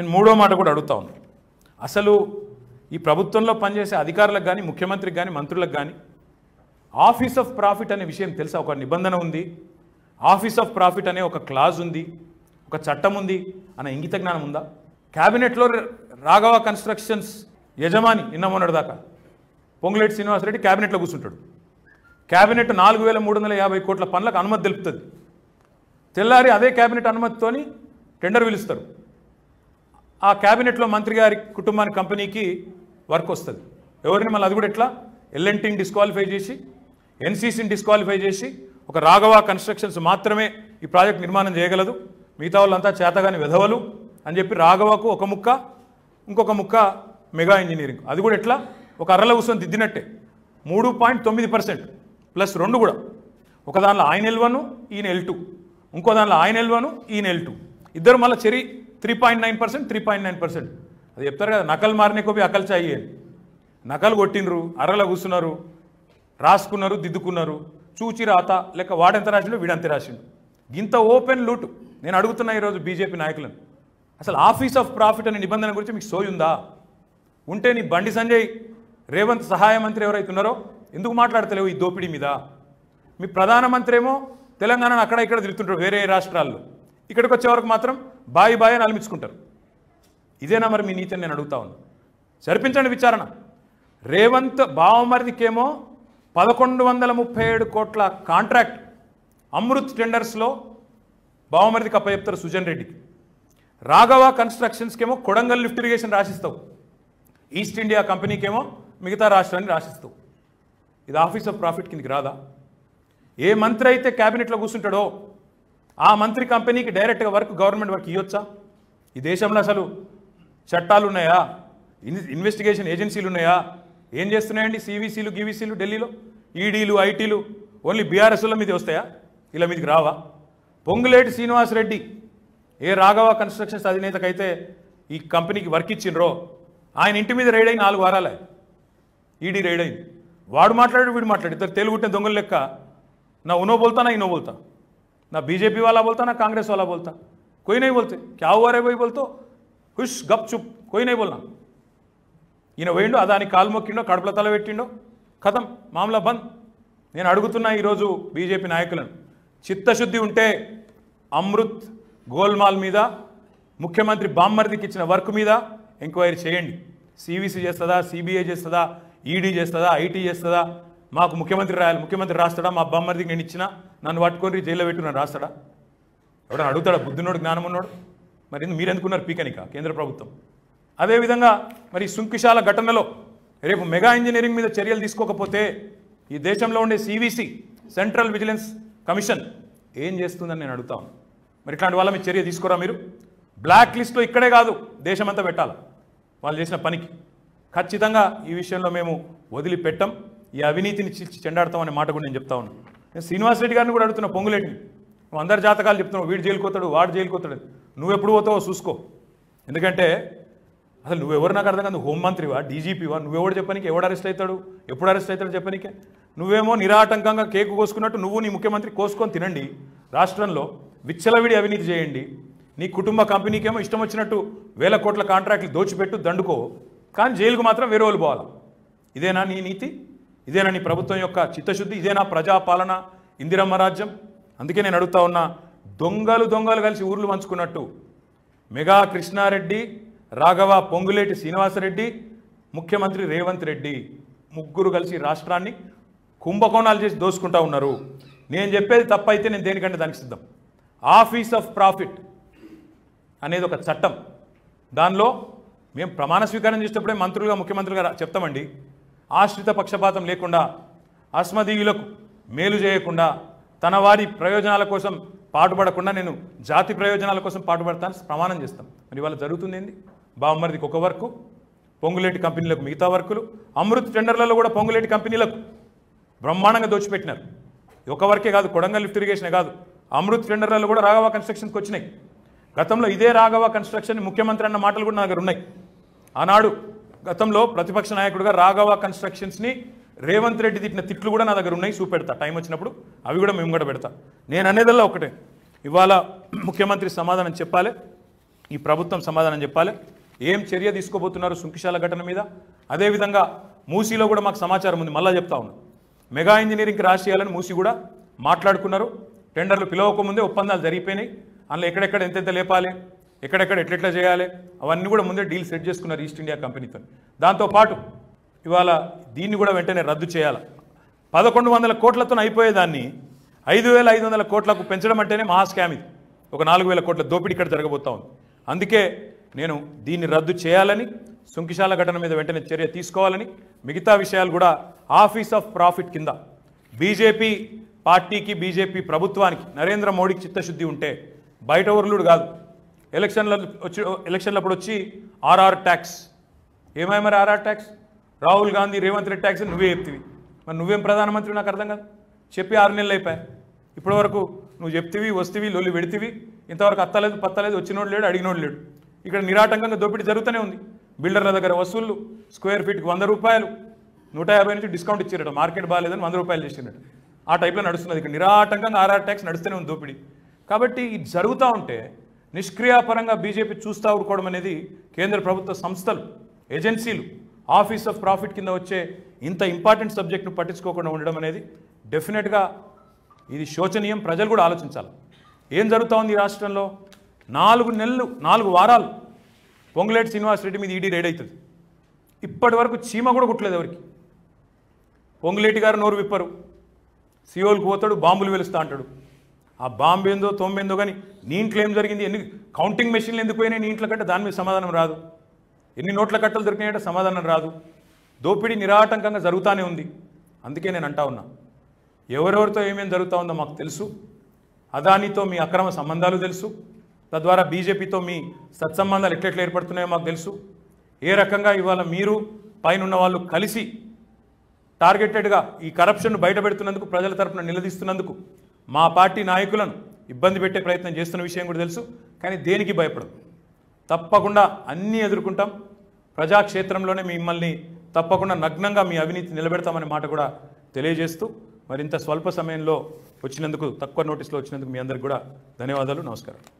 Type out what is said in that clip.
నేను మూడో మాట కూడా అడుగుతా ఉన్నాను అసలు ఈ ప్రభుత్వంలో పనిచేసే అధికారులకు కానీ ముఖ్యమంత్రికి కానీ మంత్రులకు కానీ ఆఫీస్ ఆఫ్ ప్రాఫిట్ అనే విషయం తెలుసా ఒక నిబంధన ఉంది ఆఫీస్ ఆఫ్ ప్రాఫిట్ అనే ఒక క్లాజ్ ఉంది ఒక చట్టం ఉంది అన్న ఇంగిత జ్ఞానం ఉందా క్యాబినెట్లో రాఘవ కన్స్ట్రక్షన్స్ యజమాని నిన్న దాకా పొంగులేటి శ్రీనివాసరెడ్డి క్యాబినెట్లో కూర్చుంటాడు క్యాబినెట్ నాలుగు వేల మూడు వందల యాభై కోట్ల పనులకు అనుమతి తెలుపుతుంది తెల్లారి అదే క్యాబినెట్ అనుమతితోని టెండర్ పిలుస్తారు ఆ క్యాబినెట్లో మంత్రి గారి కుటుంబానికి కంపెనీకి వర్క్ వస్తుంది ఎవరిని మళ్ళీ అది కూడా ఎట్లా ఎల్ఎన్టీని డిస్క్వాలిఫై చేసి ఎన్సీసీని డిస్క్వాలిఫై చేసి ఒక రాఘవ కన్స్ట్రక్షన్స్ మాత్రమే ఈ ప్రాజెక్ట్ నిర్మాణం చేయగలదు మిగతా వాళ్ళంతా చేతగాని వెధవలు అని చెప్పి రాఘవకు ఒక ముక్క ఇంకొక ముక్క మెగా ఇంజనీరింగ్ అది కూడా ఎట్లా ఒక అర్రల ఉసం దిద్దినట్టే మూడు పాయింట్ తొమ్మిది పర్సెంట్ ప్లస్ రెండు కూడా ఒక దానిలో ఆయన ఎల్వను ఈయన ఎల్ టూ ఇంకో దానిలో ఆయన ఎల్వను ఈయన ఎల్ టూ ఇద్దరు మళ్ళీ చెరి three point nine percent three point nine percent అది చెప్తారు కదా నకలు మారినకోవి అకలు చాయే నకలు కొట్టినరు అర్రల కూర్చున్నారు రాసుకున్నారు దిద్దుకున్నారు చూచి రాత లేక వాడెంత రాసిండు వీడంత రాసిండు ఇంత ఓపెన్ లూట్ నేను అడుగుతున్నా ఈరోజు బీజేపీ నాయకులను అసలు ఆఫీస్ ఆఫ్ ప్రాఫిట్ అనే నిబంధన గురించి మీకు సోయుందా ఉంటే నీ బండి సంజయ్ రేవంత్ సహాయ మంత్రి ఎవరైతే ఉన్నారో ఎందుకు మాట్లాడతలేవు ఈ దోపిడీ మీద మీ ప్రధానమంత్రి ఏమో తెలంగాణను అక్కడ ఇక్కడ తిరుగుతుంటారు వేరే రాష్ట్రాల్లో ఇక్కడికి వచ్చే వరకు మాత్రం బాయి బాయ్ అని అలమించుకుంటారు ఇదేనా మరి మీ నీతి నేను అడుగుతా ఉన్నా సరిపించండి విచారణ రేవంత్ బావమరిదికేమో పదకొండు వందల ముప్పై ఏడు కోట్ల కాంట్రాక్ట్ అమృత్ టెండర్స్లో బావమరిది కప్ప చెప్తారు సుజన్ రెడ్డికి రాఘవ కన్స్ట్రక్షన్స్కేమో కొడంగల్ లిఫ్ట్ ఇరిగేషన్ రాసిస్తావు ఈస్ట్ ఇండియా కంపెనీకేమో మిగతా రాష్ట్రాన్ని రాసిస్తావు ఇది ఆఫీస్ ఆఫ్ ప్రాఫిట్ కిందికి రాదా ఏ మంత్రి అయితే క్యాబినెట్లో కూర్చుంటాడో ఆ మంత్రి కంపెనీకి డైరెక్ట్గా వర్క్ గవర్నమెంట్ వర్క్ ఇవ్వచ్చా ఈ దేశంలో అసలు చట్టాలు ఉన్నాయా ఇన్వెస్టిగేషన్ ఏజెన్సీలు ఉన్నాయా ఏం చేస్తున్నాయండి సివిసీలు గివిసీలు ఢిల్లీలో ఈడీలు ఐటీలు ఓన్లీ బీఆర్ఎస్ల మీద వస్తాయా ఇలా మీదకి రావా పొంగులేటి శ్రీనివాసరెడ్డి ఏ రాఘవ కన్స్ట్రక్షన్స్ అధినేతకైతే ఈ కంపెనీకి వర్క్ ఇచ్చిండ్రో ఆయన ఇంటి మీద రైడ్ అయి నాలుగు వారాలే ఈడీ రైడ్ అయింది వాడు మాట్లాడాడు వీడు మాట్లాడు ఇద్దరు తెలుగుంటే దొంగలు లెక్క నా ఉనో బోల్తా నా ఇనో బోల్తా ना बीजेपी वाला बोलता ना कांग्रेस वाला बोलता कोई नहीं बोलते क्या हुआ रे भाई बोलते खुश गप चुप कोई नहीं बोलना ఈయన పోయిండో అదాని కాలు మొక్కిండో కడుపుల తల పెట్టిండో కథం మామూలు బంద్ నేను అడుగుతున్నా ఈరోజు బీజేపీ నాయకులను చిత్తశుద్ధి ఉంటే అమృత్ గోల్మాల్ మీద ముఖ్యమంత్రి బామ్మర్దికి ఇచ్చిన వర్క్ మీద ఎంక్వైరీ చేయండి సివిసి చేస్తుందా సిబిఐ చేస్తుందా ఈడీ చేస్తుందా ఐటీ చేస్తుందా మాకు ముఖ్యమంత్రి రాయాలి ముఖ్యమంత్రి రాస్తాడా మా బామ్మర్దికి నేను ఇచ్చిన నన్ను పట్టుకొని జైల్లో నన్ను రాస్తాడా ఎవడని అడుగుతాడా బుద్ధునోడు జ్ఞానం ఉన్నాడు మరి మీరు ఎందుకున్నారు పీకనిక కేంద్ర ప్రభుత్వం అదేవిధంగా మరి సుంకిశాల ఘటనలో రేపు మెగా ఇంజనీరింగ్ మీద చర్యలు తీసుకోకపోతే ఈ దేశంలో ఉండే సివిసి సెంట్రల్ విజిలెన్స్ కమిషన్ ఏం చేస్తుందని నేను అడుగుతాను మరి ఇట్లాంటి వాళ్ళ మీరు చర్య తీసుకోరా మీరు బ్లాక్ లిస్ట్లో ఇక్కడే కాదు దేశమంతా పెట్టాలి వాళ్ళు చేసిన పనికి ఖచ్చితంగా ఈ విషయంలో మేము వదిలిపెట్టం ఈ అవినీతిని చెండాడతామనే మాట కూడా నేను చెప్తా ఉన్నాను నేను శ్రీనివాసరెడ్డి గారిని కూడా అడుగుతున్నా పొంగులేటిని నువ్వు అందరి జాతకాలు చెప్తున్నావు వీడు జైలుకోతాడు వాడు జైలుకోతాడు నువ్వు ఎప్పుడు పోతావో చూసుకో ఎందుకంటే అసలు నువ్వెవరు నాకు అర్థం కాదు హోంమంత్రివా డీజీపీవా నువ్వెవడు చెప్పనికి ఎవడు అరెస్ట్ అవుతాడు ఎప్పుడు అరెస్ట్ అవుతాడు చెప్పనికే నువ్వేమో నిరాటంకంగా కేకు కోసుకున్నట్టు నువ్వు నీ ముఖ్యమంత్రి కోసుకొని తినండి రాష్ట్రంలో విచ్చలవిడి అవినీతి చేయండి నీ కుటుంబ కంపెనీకేమో ఇష్టం వచ్చినట్టు వేల కోట్ల కాంట్రాక్ట్లు దోచిపెట్టు దండుకో కానీ జైలుకు మాత్రం వేరే వాళ్ళు పోవాలి ఇదేనా నీ నీతి ఇదేనా నీ ప్రభుత్వం యొక్క చిత్తశుద్ధి ఇదేనా ప్రజాపాలన ఇందిరమ్మ రాజ్యం అందుకే నేను అడుగుతా ఉన్నా దొంగలు దొంగలు కలిసి ఊర్లు పంచుకున్నట్టు మెగా కృష్ణారెడ్డి రాఘవ పొంగులేటి శ్రీనివాసరెడ్డి ముఖ్యమంత్రి రేవంత్ రెడ్డి ముగ్గురు కలిసి రాష్ట్రాన్ని కుంభకోణాలు చేసి దోసుకుంటా ఉన్నారు నేను చెప్పేది తప్పైతే నేను దేనికంటే దానికి సిద్ధం ఆఫీస్ ఆఫ్ ప్రాఫిట్ అనేది ఒక చట్టం దానిలో మేము ప్రమాణ స్వీకారం చేసేటప్పుడే మంత్రులుగా ముఖ్యమంత్రులుగా చెప్తామండి ఆశ్రిత పక్షపాతం లేకుండా అస్మదీయులకు మేలు చేయకుండా తన వారి ప్రయోజనాల కోసం పాటుపడకుండా నేను జాతి ప్రయోజనాల కోసం పాటుపడతాను ప్రమాణం చేస్తాం మరి ఇవాళ జరుగుతుంది ఏంది బావమ్మరిదికి ఒక వర్కు పొంగులేటి కంపెనీలకు మిగతా వర్కులు అమృత్ టెండర్లలో కూడా పొంగులేటి కంపెనీలకు బ్రహ్మాండంగా దోచిపెట్టినారు ఒక వర్కే కాదు కొడంగల్ లిఫ్ట్ ఇరిగేషన్ కాదు అమృత్ టెండర్లలో కూడా రాఘవ కన్స్ట్రక్షన్కి వచ్చినాయి గతంలో ఇదే రాఘవ కన్స్ట్రక్షన్ ముఖ్యమంత్రి అన్న మాటలు కూడా నా దగ్గర ఉన్నాయి ఆనాడు గతంలో ప్రతిపక్ష నాయకుడుగా రాఘవ కన్స్ట్రక్షన్స్ని రేవంత్ రెడ్డి తిట్టిన తిట్లు కూడా నా దగ్గర ఉన్నాయి చూపెడతా టైం వచ్చినప్పుడు అవి కూడా మేము కూడా పెడతా నేను అనేదల్లా ఒకటే ఇవాళ ముఖ్యమంత్రి సమాధానం చెప్పాలి ఈ ప్రభుత్వం సమాధానం చెప్పాలి ఏం చర్య తీసుకోబోతున్నారు సుంకిశాల ఘటన మీద అదేవిధంగా మూసీలో కూడా మాకు సమాచారం ఉంది మళ్ళీ చెప్తా ఉన్నా మెగా ఇంజనీరింగ్కి రాసేయాలని మూసీ కూడా మాట్లాడుకున్నారు టెండర్లు పిలవకముందే ఒప్పందాలు జరిగిపోయినాయి అందులో ఎక్కడెక్కడ ఎంతెంత లేపాలి ఎక్కడెక్కడ ఎట్లెట్లా చేయాలి అవన్నీ కూడా ముందే డీల్ సెట్ చేసుకున్నారు ఈస్ట్ ఇండియా కంపెనీతో దాంతోపాటు ఇవాళ దీన్ని కూడా వెంటనే రద్దు చేయాలి పదకొండు వందల కోట్లతో అయిపోయేదాన్ని ఐదు వేల ఐదు వందల కోట్లకు పెంచడం అంటేనే మహా స్కామ్ ఇది ఒక నాలుగు వేల కోట్ల దోపిడీ ఇక్కడ జరగబోతా ఉంది అందుకే నేను దీన్ని రద్దు చేయాలని సుంకిశాల ఘటన మీద వెంటనే చర్య తీసుకోవాలని మిగతా విషయాలు కూడా ఆఫీస్ ఆఫ్ ప్రాఫిట్ కింద బీజేపీ పార్టీకి బీజేపీ ప్రభుత్వానికి నరేంద్ర మోడీకి చిత్తశుద్ధి ఉంటే బయట ఊర్లుడు కాదు ఎలక్షన్ల వచ్చి ఎలక్షన్లప్పుడు వచ్చి ఆర్ఆర్ ట్యాక్స్ ఏమై మరి RR tax Rahul Gandhi Revanth Reddy tax నువ్వే చెప్తివి మరి నువ్వేం ప్రధానమంత్రి నాకు అర్థం కాదు చెప్పి ఆరు నెలలు అయిపోయాయి ఇప్పటి వరకు నువ్వు చెప్తివి వస్తువి లొల్లి పెడితివి ఇంతవరకు అత్తలేదు పత్తలేదు వచ్చినోడు లేడు అడిగినోడు లేడు ఇక్కడ నిరాటంకంగా దోపిడీ జరుగుతూనే ఉంది బిల్డర్ల దగ్గర వసూళ్ళు స్క్వేర్ ఫీట్కి వంద రూపాయలు నూట యాభై నుంచి డిస్కౌంట్ ఇచ్చారట మార్కెట్ బాగాలేదని వంద రూపాయలు చేసినట్టు ఆ టైప్లో నడుస్తున్నది ఇక్కడ నిరాటంకంగా ఆర్ఆర్ ట్యాక్స్ నడుస్తూనే ఉంది దోపిడీ కాబట్టి ఇది జరుగుతూ ఉంటే నిష్క్రియాపరంగా బీజేపీ చూస్తూ ఊరుకోవడం అనేది కేంద్ర ప్రభుత్వ సంస్థలు ఏజెన్సీలు ఆఫీస్ ఆఫ్ ప్రాఫిట్ కింద వచ్చే ఇంత ఇంపార్టెంట్ సబ్జెక్ట్ను పట్టించుకోకుండా ఉండడం అనేది డెఫినెట్గా ఇది శోచనీయం ప్రజలు కూడా ఆలోచించాలి ఏం జరుగుతూ ఉంది రాష్ట్రంలో నాలుగు నెలలు నాలుగు వారాలు పొంగులేటి శ్రీనివాస్ రెడ్డి మీద ఈడీ రైడ్ అవుతుంది ఇప్పటి వరకు చీమ కూడా కుట్టలేదు ఎవరికి పొంగులేటి గారు నోరు విప్పరు సియోల్కి పోతాడు బాంబులు వెలుస్తా అంటాడు ఆ బాంబు ఏందో తొంబేందో కానీ నీ ఇంట్లో ఏం జరిగింది ఎందుకు కౌంటింగ్ మెషిన్లు ఎందుకు పోయినాయి నీ ఇంట్లో కట్టే దాని మీద సమాధానం రాదు ఎన్ని నోట్ల కట్టలు దొరికినాయంటే సమాధానం రాదు దోపిడీ నిరాటంకంగా జరుగుతూనే ఉంది అందుకే నేను అంటా ఉన్నా ఎవరెవరితో ఏమేమి జరుగుతూ ఉందో మాకు తెలుసు అదానితో మీ అక్రమ సంబంధాలు తెలుసు తద్వారా బీజేపీతో మీ సత్సంబంధాలు ఎట్లెట్లు ఏర్పడుతున్నాయో మాకు తెలుసు ఏ రకంగా ఇవాళ మీరు పైన వాళ్ళు కలిసి టార్గెటెడ్గా ఈ కరప్షన్ బయట పెడుతున్నందుకు ప్రజల తరపున నిలదీస్తున్నందుకు మా పార్టీ నాయకులను ఇబ్బంది పెట్టే ప్రయత్నం చేస్తున్న విషయం కూడా తెలుసు కానీ దేనికి భయపడదు తప్పకుండా అన్నీ ఎదుర్కొంటాం ప్రజాక్షేత్రంలోనే మిమ్మల్ని తప్పకుండా నగ్నంగా మీ అవినీతి నిలబెడతామనే మాట కూడా తెలియజేస్తూ మరింత స్వల్ప సమయంలో వచ్చినందుకు తక్కువ నోటీసులో వచ్చినందుకు మీ అందరికి కూడా ధన్యవాదాలు నమస్కారం